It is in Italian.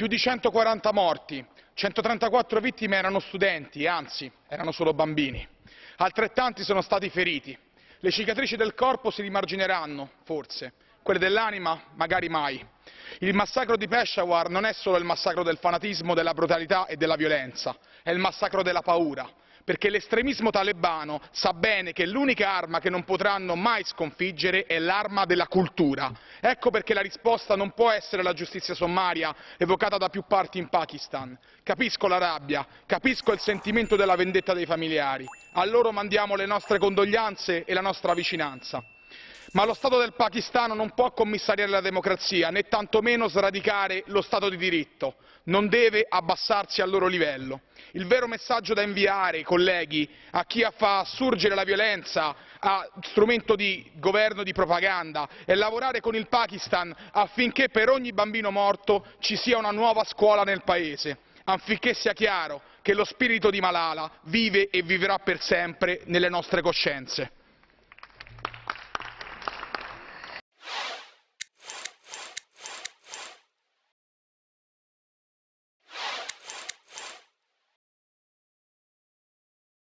Più di 140 morti, 134 vittime erano studenti, anzi, erano solo bambini. Altrettanti sono stati feriti. Le cicatrici del corpo si rimargineranno, forse, quelle dell'anima magari mai. Il massacro di Peshawar non è solo il massacro del fanatismo, della brutalità e della violenza, è il massacro della paura, perché l'estremismo talebano sa bene che l'unica arma che non potranno mai sconfiggere è l'arma della cultura. Ecco perché la risposta non può essere la giustizia sommaria evocata da più parti in Pakistan. Capisco la rabbia, capisco il sentimento della vendetta dei familiari. A loro mandiamo le nostre condoglianze e la nostra vicinanza ma lo stato del pakistan non può commissariare la democrazia né tantomeno sradicare lo stato di diritto non deve abbassarsi al loro livello. il vero messaggio da inviare colleghi a chi fa assurgere la violenza a strumento di governo di propaganda è lavorare con il pakistan affinché per ogni bambino morto ci sia una nuova scuola nel paese affinché sia chiaro che lo spirito di malala vive e vivrà per sempre nelle nostre coscienze.